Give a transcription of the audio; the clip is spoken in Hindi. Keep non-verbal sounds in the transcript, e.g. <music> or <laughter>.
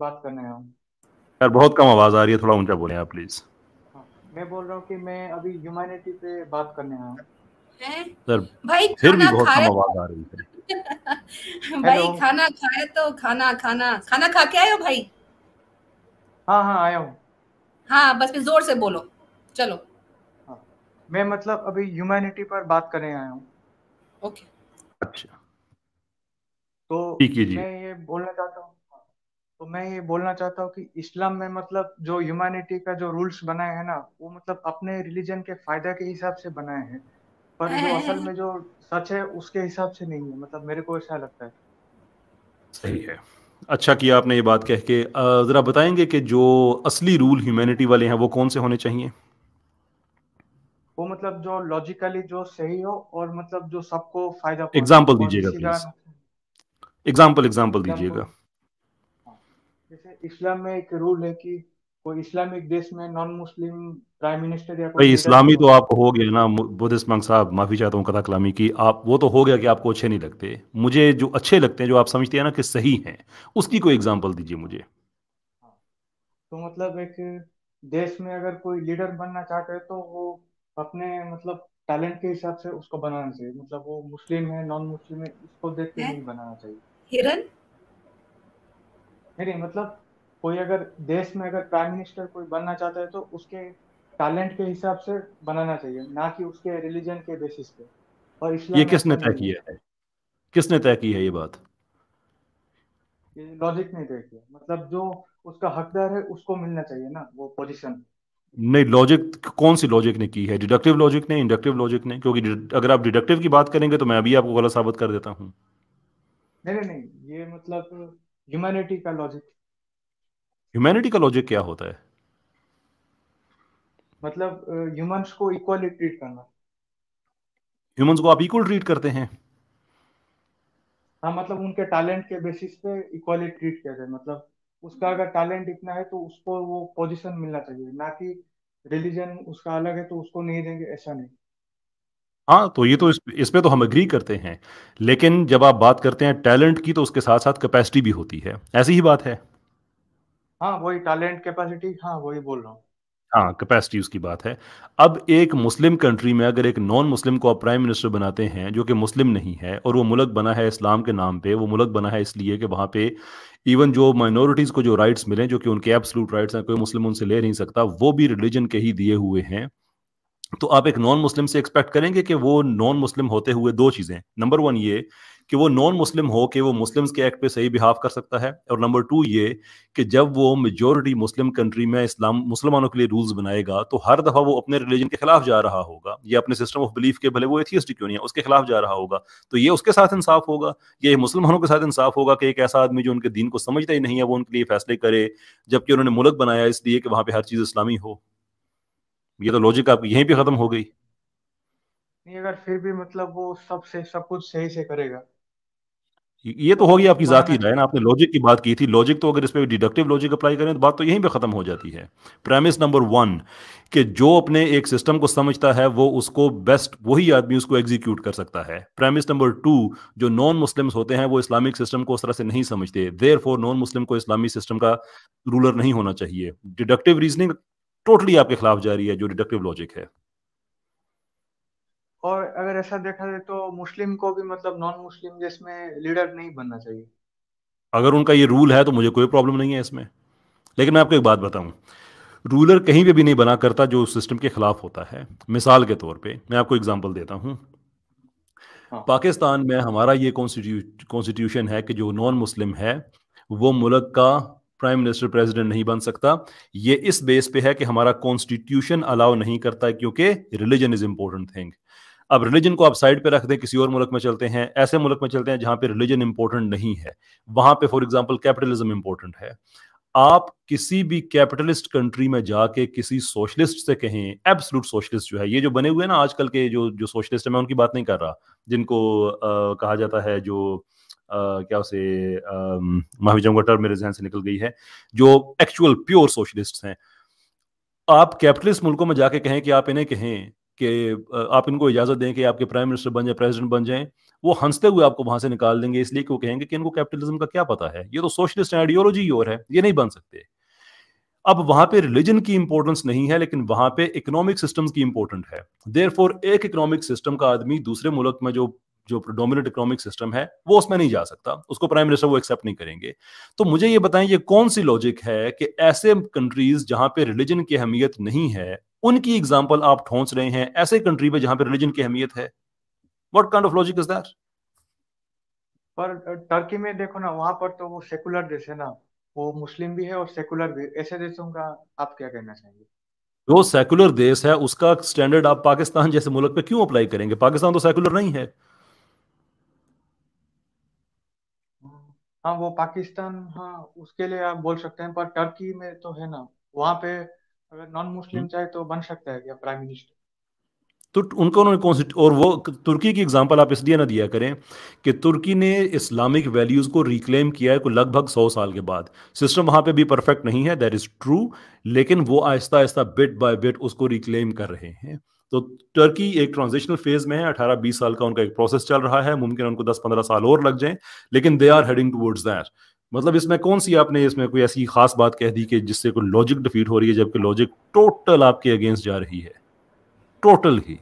बात करने आया हूँ यार बहुत कम आवाज आ रही है थोड़ा ऊंचा बोले आप प्लीज हाँ, मैं बोल रहा हूँ कि मैं अभी ह्यूमैनिटी पे बात करने आया हूँ सर भाई फिर भी बहुत कम आवाज आ रही है <laughs> भाई खाना खाए तो खाना खाना खाना खा के आए हो भाई हाँ हाँ आया हूँ हाँ बस फिर जोर से बोलो चलो हाँ, मैं मतलब अभी ह्यूमैनिटी पर बात करने आया हूँ ओके अच्छा तो मैं ये बोलना चाहता हूँ तो मैं ये बोलना चाहता हूँ कि इस्लाम में मतलब जो ह्यूमैनिटी का जो रूल्स बनाए हैं ना वो मतलब अपने रिलीजन के फायदा के हिसाब से बनाए हैं पर जो असल में जो सच है उसके हिसाब से नहीं है मतलब मेरे को ऐसा लगता है सही है अच्छा किया आपने ये बात कह के ज़रा बताएंगे कि जो असली रूल ह्यूमैनिटी वाले हैं वो कौन से होने चाहिए वो मतलब जो लॉजिकली जो सही हो और मतलब जो सबको फायदा एग्जाम्पल दीजिएगा प्लीज एग्जाम्पल एग्जाम्पल दीजिएगा जैसे इस्लाम में एक रूल है कि कोई इस्लामिक देश में नॉन मुस्लिम प्राइम मिनिस्टर या भाई इस्लामी तो आपको हो गया ना बुद्धिस्ट मंग साहब माफी चाहता हूँ कथा कलामी की आप वो तो हो गया कि आपको अच्छे नहीं लगते मुझे जो अच्छे लगते हैं जो आप समझते हैं ना कि सही हैं उसकी कोई एग्जांपल दीजिए मुझे हाँ। तो मतलब एक देश में अगर कोई लीडर बनना चाहते है तो वो अपने मतलब टैलेंट के हिसाब से उसको बनाना चाहिए मतलब वो मुस्लिम है नॉन मुस्लिम है इसको देख के नहीं बनाना चाहिए हिरन नहीं नहीं मतलब कोई अगर देश में अगर प्राइम मिनिस्टर कोई बनना चाहता है तो उसके टैलेंट के हिसाब से बनाना चाहिए ना कि उसके रिलीजन के बेसिस पे और ये किसने तय किया है किसने तय की है ये बात ये लॉजिक नहीं तय किया मतलब जो उसका हकदार है उसको मिलना चाहिए ना वो पोजीशन नहीं लॉजिक कौन सी लॉजिक ने की है डिडक्टिव लॉजिक ने इंडक्टिव लॉजिक ने क्योंकि अगर आप डिडक्टिव की बात करेंगे तो मैं अभी आपको गलत साबित कर देता हूँ नहीं नहीं नहीं ये मतलब ह्यूमैनिटी का लॉजिक ह्यूमैनिटी का लॉजिक क्या होता है मतलब ह्यूमंस को इक्वली ट्रीट करना ह्यूमंस को आप इक्वल ट्रीट करते हैं हाँ मतलब उनके टैलेंट के बेसिस पे इक्वली ट्रीट किया जाए मतलब उसका अगर टैलेंट इतना है तो उसको वो पोजीशन मिलना चाहिए ना कि रिलीजन उसका अलग है तो उसको नहीं देंगे ऐसा नहीं हाँ, तो ये तो इस पे तो हम एग्री करते हैं। लेकिन जब आप बात करते हैं टैलेंट की तो उसके साथ-साथ कैपेसिटी भी होती है। ऐसी ही बात है? हाँ, वही टैलेंट कैपेसिटी हाँ, वही बोल रहा हूँ। हाँ, कैपेसिटी उसकी बात है। अब एक मुस्लिम कंट्री में अगर एक नॉन मुस्लिम को आप प्राइम मिनिस्टर बनाते हैं जो कि मुस्लिम नहीं है और वो मुल्क बना है इस्लाम के नाम पे, वो मुल्क बना है इसलिए कि वहाँ पे इवन जो माइनॉरिटीज़ को जो राइट्स मिले जो कि उनके एब्सलूट राइट्स हैं, कोई मुस्लिम उनसे ले नहीं सकता, वो भी रिलीजन के ही दिए हुए हैं। तो आप एक नॉन मुस्लिम से एक्सपेक्ट करेंगे कि वो नॉन मुस्लिम होते हुए दो चीज़ें नंबर वन ये कि वो नॉन मुस्लिम हो कि वो मुस्लिम्स के एक्ट पे सही बिहाव कर सकता है और नंबर टू ये कि जब वो मेजोरिटी मुस्लिम कंट्री में इस्लाम मुसलमानों के लिए रूल्स बनाएगा तो हर दफ़ा वो अपने रिलीजन के खिलाफ जा रहा होगा या अपने सिस्टम ऑफ बिलीफ के भले वो एथियस्ट क्यों नहीं है उसके खिलाफ जा रहा होगा तो ये उसके साथ इंसाफ होगा ये मुसलमानों के साथ इंसाफ होगा कि एक ऐसा आदमी जो उनके दीन को समझता ही नहीं है वो उनके लिए फैसले करे जबकि उन्होंने मुल्क बनाया इसलिए कि वहाँ पर हर चीज़ इस्लामी हो ये तो लॉजिक आपकी यहीं पे खत्म हो गई अगर फिर भी मतलब वो सब से सब कुछ सही से करेगा ये तो होगी आपकी जाती राय ना आपने लॉजिक की बात की थी लॉजिक तो अगर इस पर डिडक्टिव लॉजिक अप्लाई करें तो बात तो यहीं पे ख़त्म हो जाती है प्रेमिस नंबर वन कि जो अपने एक सिस्टम को समझता है वो उसको बेस्ट वही आदमी उसको एग्जीक्यूट कर सकता है प्रेमिस नंबर टू जो नॉन मुस्लिम्स होते हैं वो इस्लामिक सिस्टम को उस तरह से नहीं समझते देर नॉन मुस्लिम को इस्लामी सिस्टम का रूलर नहीं होना चाहिए डिडक्टिव रीजनिंग टोटली आपके खिलाफ जा रही है जो डिडक्टिव लॉजिक है और अगर ऐसा देखा जाए तो मुस्लिम को भी मतलब नॉन मुस्लिम जिसमें लीडर नहीं बनना चाहिए अगर उनका ये रूल है तो मुझे कोई प्रॉब्लम नहीं है इसमें लेकिन मैं आपको एक बात बताऊं रूलर कहीं पे भी नहीं बना करता जो सिस्टम के खिलाफ होता है मिसाल के तौर पे मैं आपको एग्जांपल देता हूं हाँ। पाकिस्तान में हमारा ये कॉन्स्टिट्यूशन है कि जो नॉन मुस्लिम है वो मुल्क का प्राइम मिनिस्टर प्रेसिडेंट नहीं बन सकता ये इस बेस पे है कि हमारा कॉन्स्टिट्यूशन अलाउ नहीं करता क्योंकि रिलीजन इज इंपॉर्टेंट थिंग अब रिलीजन को आप साइड पे रख दें किसी और मुल्क में चलते हैं ऐसे मुल्क में चलते हैं जहां पे रिलीजन इंपॉर्टेंट नहीं है वहां पे फॉर एग्जांपल कैपिटलिज्म इंपॉर्टेंट है आप किसी भी कैपिटलिस्ट कंट्री में जाके किसी सोशलिस्ट से कहें एब्सोलूट सोशलिस्ट जो है ये जो बने हुए हैं ना आजकल के जो जो सोशलिस्ट है मैं उनकी बात नहीं कर रहा जिनको आ, कहा जाता है जो क्या उसे महावीजम का टर्म मेरे जहन से निकल गई है जो एक्चुअल प्योर सोशलिस्ट हैं आप कैपिटलिस्ट मुल्कों में जाके कहें कि आप इन्हें कहें कि आप इनको इजाज़त दें कि आपके प्राइम मिनिस्टर बन जाए प्रेसिडेंट बन जाएं वो हंसते हुए आपको वहां से निकाल देंगे इसलिए कि वो कहेंगे कि इनको कैपिटलिज्म का क्या पता है ये तो सोशलिस्ट आइडियोलॉजी और है ये नहीं बन सकते अब वहां पे रिलीजन की इंपॉर्टेंस नहीं है लेकिन वहां पे इकोनॉमिक सिस्टम की इंपॉर्टेंट है देर एक इकोनॉमिक सिस्टम का आदमी दूसरे मुल्क में जो जो डोमिनेट इकोनॉमिक सिस्टम है वो उसमें नहीं जा सकता उसको प्राइम मिनिस्टर वो एक्सेप्ट नहीं करेंगे तो मुझे ये बताएं ये कौन सी लॉजिक है कि ऐसे कंट्रीज जहां पे रिलीजन की अहमियत नहीं है उनकी एग्जाम्पल आप ठोंस रहे हैं ऐसे कंट्री पे जहां पे रिलीजन की अहमियत है what kind of logic is that पर टर्की में देखो ना वहां पर तो वो सेकुलर देश है ना वो मुस्लिम भी है और सेकुलर भी ऐसे देशों का आप क्या कहना चाहेंगे जो सेकुलर देश है उसका स्टैंडर्ड आप पाकिस्तान जैसे मुल्क पे क्यों अप्लाई करेंगे पाकिस्तान तो सेकुलर नहीं है हाँ वो पाकिस्तान हाँ उसके लिए आप बोल सकते हैं पर टर्की में तो है ना वहाँ पे अगर नॉन मुस्लिम चाहे तो बन सकता है या प्राइम मिनिस्टर तो उनको उन्होंने कौन सी और वो तुर्की की एग्जांपल आप इसलिए ना दिया करें कि तुर्की ने इस्लामिक वैल्यूज़ को रिक्लेम किया है को लगभग सौ साल के बाद सिस्टम वहाँ पे भी परफेक्ट नहीं है दैट इज़ ट्रू लेकिन वो आहिस्ता आहिस्ता बिट बाय बिट उसको रिक्लेम कर रहे हैं तो टर्की एक ट्रांजिशनल फेज में है अठारह बीस साल का उनका एक प्रोसेस चल रहा है मुमकिन उनको दस पंद्रह साल और लग जाए लेकिन they are heading towards that मतलब इसमें कौन सी आपने इसमें कोई ऐसी खास बात कह दी कि जिससे कोई लॉजिक डिफीट हो रही है जबकि लॉजिक टोटल आपके अगेंस्ट जा रही है टोटल ही